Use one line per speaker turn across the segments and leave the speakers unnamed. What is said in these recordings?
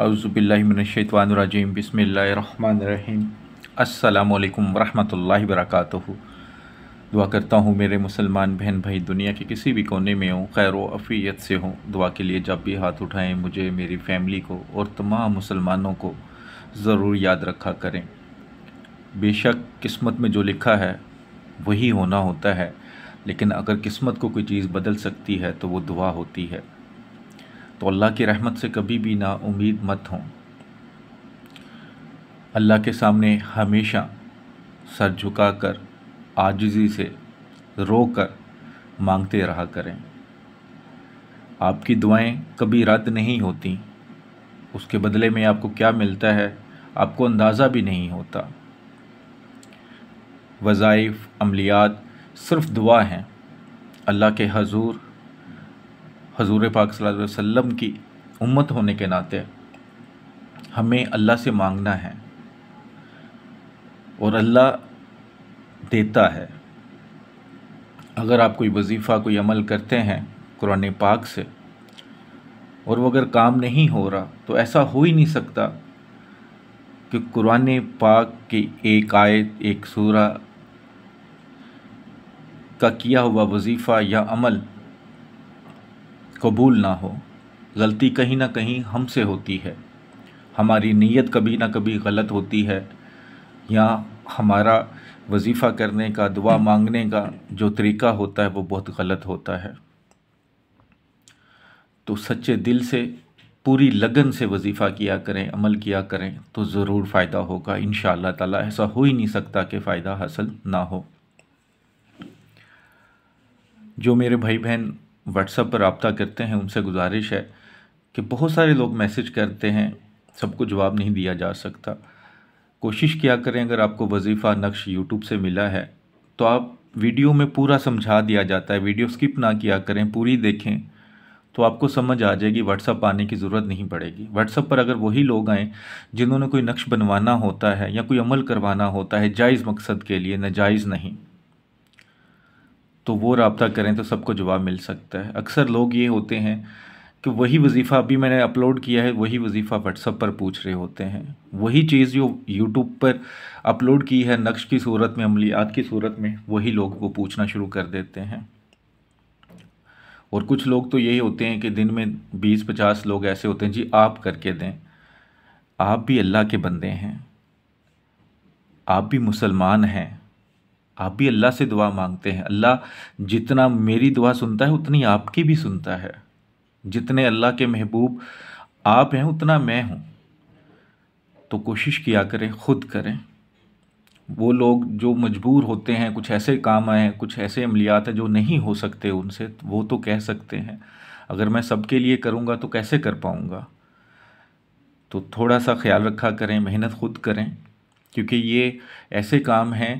अज़बिल्लिमिनशैतवानरजीम बसमीम अल्लाम वरहमल वर्क दुआ करता हूँ मेरे मुसलमान बहन भाई दुनिया के किसी भी कोने में हों खैर अफ़ीयत से हों दुआ के लिए जब भी हाथ उठाएँ मुझे मेरी फैमिली को और तमाम मुसलमानों को ज़रूर याद रखा करें बेशक किस्मत में जो लिखा है वही होना होता है लेकिन अगर किस्मत को कोई चीज़ बदल सकती है तो वो दुआ होती है तो अल्लाह की रहमत से कभी भी ना उम्मीद मत हों अल्लाह के सामने हमेशा सर झुकाकर आजिज़ी से रो कर मांगते रहा करें आपकी दुआएं कभी रद्द नहीं होती उसके बदले में आपको क्या मिलता है आपको अंदाज़ा भी नहीं होता वज़ाइफ अमलियात सिर्फ दुआ हैं अल्लाह के हजूर हजूर पाक वसल्लम की उम्मत होने के नाते हमें अल्लाह से मांगना है और अल्लाह देता है अगर आप कोई वजीफ़ा कोई अमल करते हैं कुरान पाक से और वो अगर काम नहीं हो रहा तो ऐसा हो ही नहीं सकता कि कुरान पाक की एक आयत एक सूरा का किया हुआ वजीफ़ा या अमल कबूल ना हो गलती कहीं ना कहीं हमसे होती है हमारी नीयत कभी ना कभी गलत होती है या हमारा वजीफ़ा करने का दुआ मांगने का जो तरीका होता है वो बहुत गलत होता है तो सच्चे दिल से पूरी लगन से वजीफ़ा किया करें अमल किया करें तो ज़रूर फ़ायदा होगा इन ताला ऐसा हो ही नहीं सकता कि फ़ायदा हासिल ना हो जो मेरे भाई बहन व्हाट्सअप पर रबता करते हैं उनसे गुजारिश है कि बहुत सारे लोग मैसेज करते हैं सबको जवाब नहीं दिया जा सकता कोशिश किया करें अगर आपको वजीफ़ा नक्श यूट्यूब से मिला है तो आप वीडियो में पूरा समझा दिया जाता है वीडियो स्किप ना किया करें पूरी देखें तो आपको समझ आ जाएगी व्हाट्सअप आने की ज़रूरत नहीं पड़ेगी व्हाट्सअप पर अगर वही लोग आएँ जिन्होंने कोई नक्श बनवाना होता है या कोई अमल करवाना होता है जायज़ मकसद के लिए नाजायज़ नहीं तो वो रबता करें तो सबको जवाब मिल सकता है अक्सर लोग ये होते हैं कि वही वजीफ़ा अभी मैंने अपलोड किया है वही वजीफ़ा व्हाट्सअप पर पूछ रहे होते हैं वही चीज़ जो यूट्यूब पर अपलोड की है नक्श की सूरत में अमलियात की सूरत में वही लोग वो पूछना शुरू कर देते हैं और कुछ लोग तो यही होते हैं कि दिन में बीस पचास लोग ऐसे होते हैं जी आप करके दें आप भी अल्लाह के बंदे हैं आप भी मुसलमान हैं आप भी अल्लाह से दुआ मांगते हैं अल्लाह जितना मेरी दुआ सुनता है उतनी आपकी भी सुनता है जितने अल्लाह के महबूब आप हैं उतना मैं हूँ तो कोशिश किया करें ख़ुद करें वो लोग जो मजबूर होते हैं कुछ ऐसे काम हैं कुछ ऐसे अमलियात हैं जो नहीं हो सकते उनसे वो तो कह सकते हैं अगर मैं सबके लिए करूँगा तो कैसे कर पाऊँगा तो थोड़ा सा ख्याल रखा करें मेहनत खुद करें क्योंकि ये ऐसे काम हैं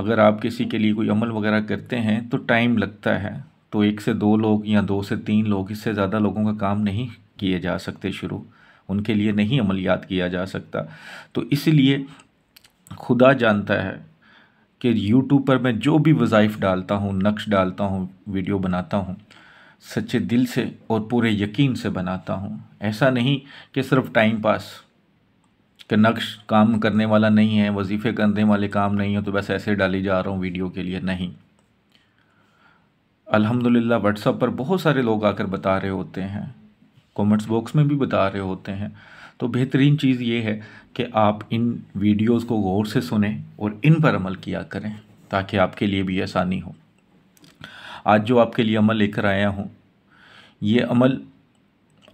अगर आप किसी के लिए कोई अमल वगैरह करते हैं तो टाइम लगता है तो एक से दो लोग या दो से तीन लोग इससे ज़्यादा लोगों का काम नहीं किए जा सकते शुरू उनके लिए नहीं अमलियात किया जा सकता तो इसलिए खुदा जानता है कि यूट्यूब पर मैं जो भी वज़ाइफ डालता हूँ नक्श डालता हूँ वीडियो बनाता हूँ सच्चे दिल से और पूरे यकीन से बनाता हूँ ऐसा नहीं कि सिर्फ टाइम पास कि नक्श काम करने वाला नहीं है वजीफ़े करने वाले काम नहीं हो तो बस ऐसे डाली जा रहा हूँ वीडियो के लिए नहीं अल्हम्दुलिल्लाह व्हाट्सअप पर बहुत सारे लोग आकर बता रहे होते हैं कमेंट्स बॉक्स में भी बता रहे होते हैं तो बेहतरीन चीज़ ये है कि आप इन वीडियोज़ को गौर से सुने और इन पर अमल किया करें ताकि आपके लिए भी आसानी हो आज जो आपके लिए अमल लेकर आया हूँ ये अमल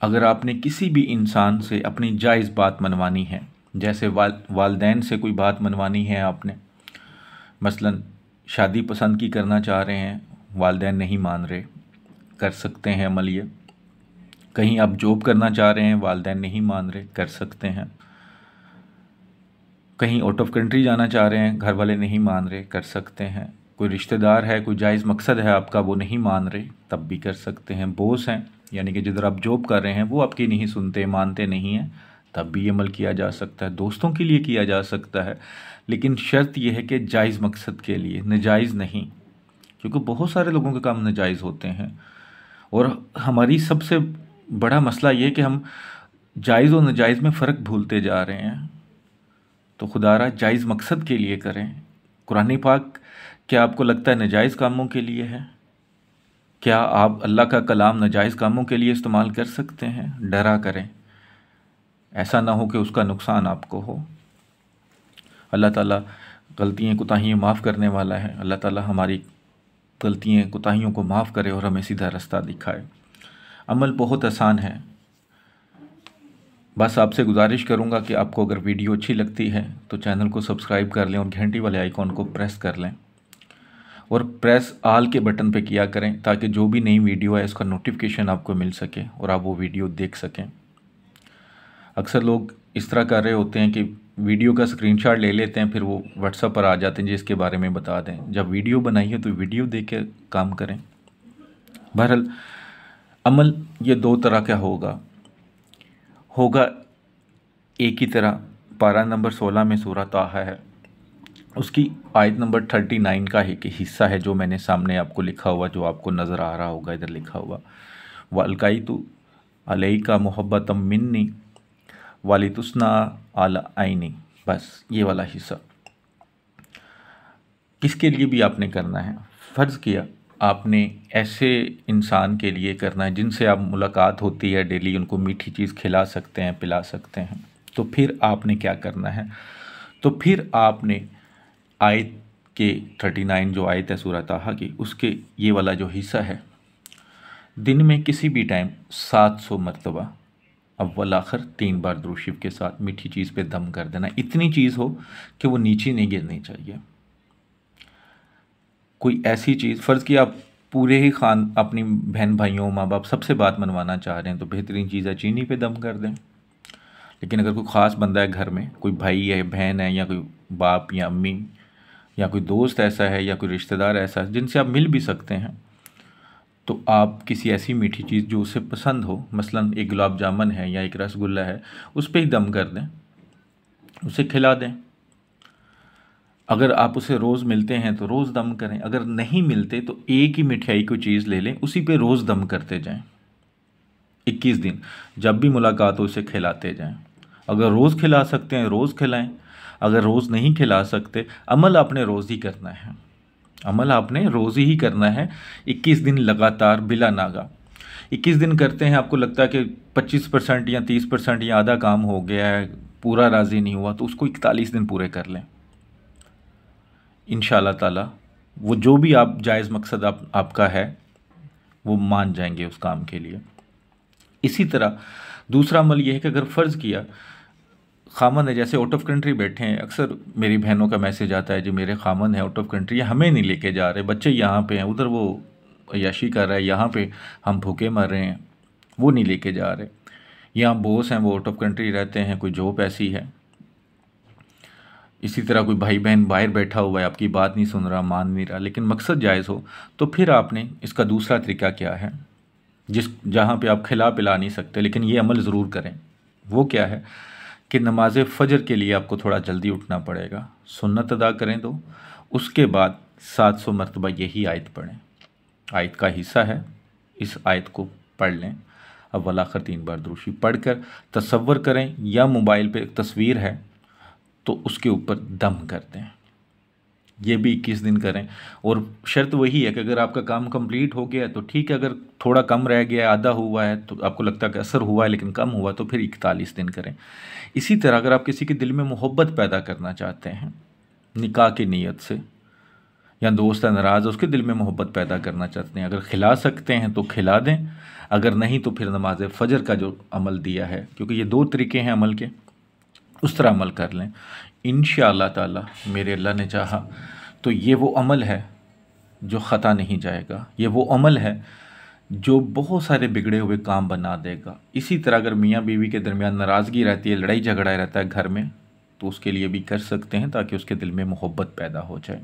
अगर आपने किसी भी इंसान से अपनी जायज़ बात मनवानी है जैसे वाल वालदेन से कोई बात मनवानी है आपने मसलन शादी पसंद की करना चाह रहे हैं वालदेन नहीं मान रहे कर सकते हैं अमल ये कहीं आप जॉब करना चाह रहे हैं वालदेन नहीं मान रहे कर सकते हैं कहीं आउट ऑफ कंट्री जाना चाह रहे हैं घर वाले नहीं मान रहे कर सकते हैं कोई रिश्तेदार है कोई जायज़ मकसद है आपका वो नहीं मान रहे तब भी कर सकते हैं बोस हैं यानी कि जिधर आप जॉब कर रहे हैं वो आपकी नहीं सुनते मानते नहीं हैं तब भी अमल किया जा सकता है दोस्तों के लिए किया जा सकता है लेकिन शर्त यह है कि जायज़ मकसद के लिए नजायज़ नहीं क्योंकि बहुत सारे लोगों के काम नजायज़ होते हैं और हमारी सबसे बड़ा मसला ये है कि हम जायज़ और नजायज़ में फ़र्क भूलते जा रहे हैं तो खुदारा जायज़ मकसद के लिए करें कुरान पाक क्या आपको लगता है नजायज़ कामों के लिए है क्या आप अल्लाह का कलाम नजायज़ कामों के लिए इस्तेमाल कर सकते हैं डरा करें ऐसा ना हो कि उसका नुकसान आपको हो अल्लाह ताला गलतियाँ कोताहियाँ माफ़ करने वाला है अल्लाह ताला हमारी गलतियाँ कोताहियों को माफ़ करे और हमें सीधा रास्ता दिखाए अमल बहुत आसान है बस आपसे गुजारिश करूँगा कि आपको अगर वीडियो अच्छी लगती है तो चैनल को सब्सक्राइब कर लें और घंटी वाले आइकॉन को प्रेस कर लें और प्रेस आल के बटन पर किया करें ताकि जो भी नई वीडियो है उसका नोटिफिकेशन आपको मिल सके और आप वो वीडियो देख सकें अक्सर लोग इस तरह कर रहे होते हैं कि वीडियो का स्क्रीनशॉट ले लेते हैं फिर वो व्हाट्सअप पर आ जाते हैं जिसके बारे में बता दें जब वीडियो बनाई हो तो वीडियो देख के काम करें बहरहाल अमल ये दो तरह का होगा होगा एक ही तरह पारा नंबर सोलह में सूरत आहा है उसकी आयत नंबर थर्टी नाइन का एक हिस्सा है जो मैंने सामने आपको लिखा हुआ जो आपको नज़र आ रहा होगा इधर लिखा हुआ वलकाई तो अलई का मोहब्बत मिन्नी वाली तुस्ना आला आईनी बस ये वाला हिस्सा किसके लिए भी आपने करना है फ़र्ज़ किया आपने ऐसे इंसान के लिए करना है जिनसे आप मुलाकात होती है डेली उनको मीठी चीज़ खिला सकते हैं पिला सकते हैं तो फिर आपने क्या करना है तो फिर आपने आयत के 39 जो आयत है सूरत आहा की उसके ये वाला जो हिस्सा है दिन में किसी भी टाइम 700 मरतबा अव्वल आखिर तीन बार द्रोशिव के साथ मीठी चीज़ पे दम कर देना इतनी चीज़ हो कि वो नीचे नहीं गिरनी चाहिए कोई ऐसी चीज़ फ़र्ज़ की आप पूरे ही खान अपनी बहन भाइयों माँ बाप सबसे बात मनवाना चाह रहे हैं तो बेहतरीन चीज़ है चीनी पे दम कर दें लेकिन अगर कोई ख़ास बंदा है घर में कोई भाई है बहन है या कोई बाप या अम्मी या कोई दोस्त ऐसा है या कोई रिश्तेदार ऐसा है जिनसे आप मिल भी सकते हैं तो आप किसी ऐसी मीठी चीज़ जो उसे पसंद हो मसलन एक गुलाब जामुन है या एक रसगुल्ला है उस पर ही दम कर दें उसे खिला दें अगर आप उसे रोज़ मिलते हैं तो रोज़ दम करें अगर नहीं मिलते तो एक ही मिठाई को चीज़ ले लें उसी पे रोज़ दम करते जाएं 21 दिन जब भी मुलाकात हो उसे खिलाते जाएं अगर रोज़ खिला सकते हैं रोज़ खिलाएं अगर रोज़ नहीं खिला सकते अमल आपने रोज़ ही करना है अमल आपने रोज़ ही करना है 21 दिन लगातार बिला नागा 21 दिन करते हैं आपको लगता है कि 25 परसेंट या 30 परसेंट या आधा काम हो गया है पूरा राज़ी नहीं हुआ तो उसको इकतालीस दिन पूरे कर लें इन ताला वो जो भी आप जायज़ मकसद आप आपका है वो मान जाएंगे उस काम के लिए इसी तरह दूसरा अमल यह है कि अगर फ़र्ज़ किया खामन है जैसे आउट ऑफ कंट्री बैठे हैं अक्सर मेरी बहनों का मैसेज आता है जी मेरे खामन है आउट ऑफ कंट्री हमें नहीं लेके जा रहे बच्चे यहाँ पे हैं उधर वो याशी कर रहा है यहाँ पे हम भूखे मर रहे हैं वो नहीं लेके जा रहे यहाँ बोस हैं वो आउट ऑफ कंट्री रहते हैं कोई जॉब ऐसी है इसी तरह कोई भाई बहन बाहर बैठा हुआ है आपकी बात नहीं सुन रहा मान नहीं रहा लेकिन मकसद जायज़ हो तो फिर आपने इसका दूसरा तरीका क्या है जिस जहाँ पे आप खिला पिला नहीं सकते लेकिन ये अमल ज़रूर करें वो क्या है कि नमाज फ़जर के लिए आपको थोड़ा जल्दी उठना पड़ेगा सुन्नत अदा करें तो उसके बाद सात सौ मरतबा यही आयत पढ़ें आयत का हिस्सा है इस आयत को पढ़ लें अब वलाखर तीन बार द्रोशी पढ़ कर तस्वर करें या मोबाइल पर तस्वीर है तो उसके ऊपर दम कर दें ये भी इक्कीस दिन करें और शर्त वही है कि अगर आपका काम कंप्लीट हो गया है तो ठीक है अगर थोड़ा कम रह गया आधा हुआ है तो आपको लगता है कि असर हुआ है लेकिन कम हुआ तो फिर इकतालीस दिन करें इसी तरह अगर आप किसी के दिल में मोहब्बत पैदा करना चाहते हैं निकाह की नीयत से या दोस्त है नाराज़ है उसके दिल में मोहब्बत पैदा करना चाहते हैं अगर खिला सकते हैं तो खिला दें अगर नहीं तो फिर नमाज फ़जर का जो अमल दिया है क्योंकि ये दो तरीके हैं अमल के उस तरह अमल कर लें इन ताला मेरे अल्लाह ने चाहा तो ये वो अमल है जो ख़ता नहीं जाएगा ये वो अमल है जो बहुत सारे बिगड़े हुए काम बना देगा इसी तरह अगर मियाँ बीवी के दरमियान नाराज़गी रहती है लड़ाई झगड़ा रहता है घर में तो उसके लिए भी कर सकते हैं ताकि उसके दिल में मोहब्बत पैदा हो जाए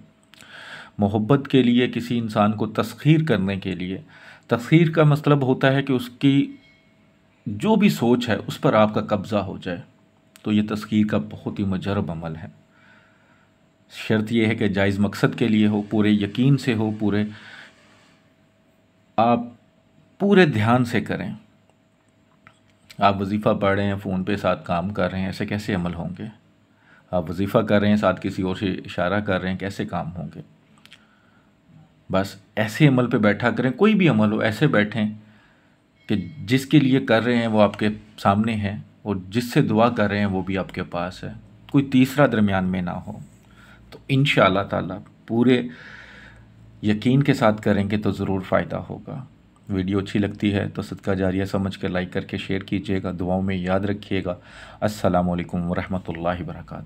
मोहब्बत के लिए किसी इंसान को तस्खीर करने के लिए तस्खीर का मतलब होता है कि उसकी जो भी सोच है उस पर आपका कब्ज़ा हो जाए तो ये तस्खीर का बहुत ही मजरब अमल है शर्त यह है कि जायज़ मकसद के लिए हो पूरे यकीन से हो पूरे आप पूरे ध्यान से करें आप वजीफ़ा पढ़ रहे हैं फ़ोन पे साथ काम कर रहे हैं ऐसे कैसे अमल होंगे आप वजीफ़ा कर रहे हैं साथ किसी और से इशारा कर रहे हैं कैसे काम होंगे बस ऐसे अमल पे बैठा करें कोई भी अमल हो ऐसे बैठें कि जिसके लिए कर रहे हैं वो आपके सामने हैं और जिससे दुआ कर रहे हैं वो भी आपके पास है कोई तीसरा दरमियान में ना हो तो इन ताला पूरे यकीन के साथ करेंगे तो ज़रूर फ़ायदा होगा वीडियो अच्छी लगती है तो सदका जारिया समझ कर लाइक करके शेयर कीजिएगा दुआओं में याद रखिएगा असलकम वरहमल वर्का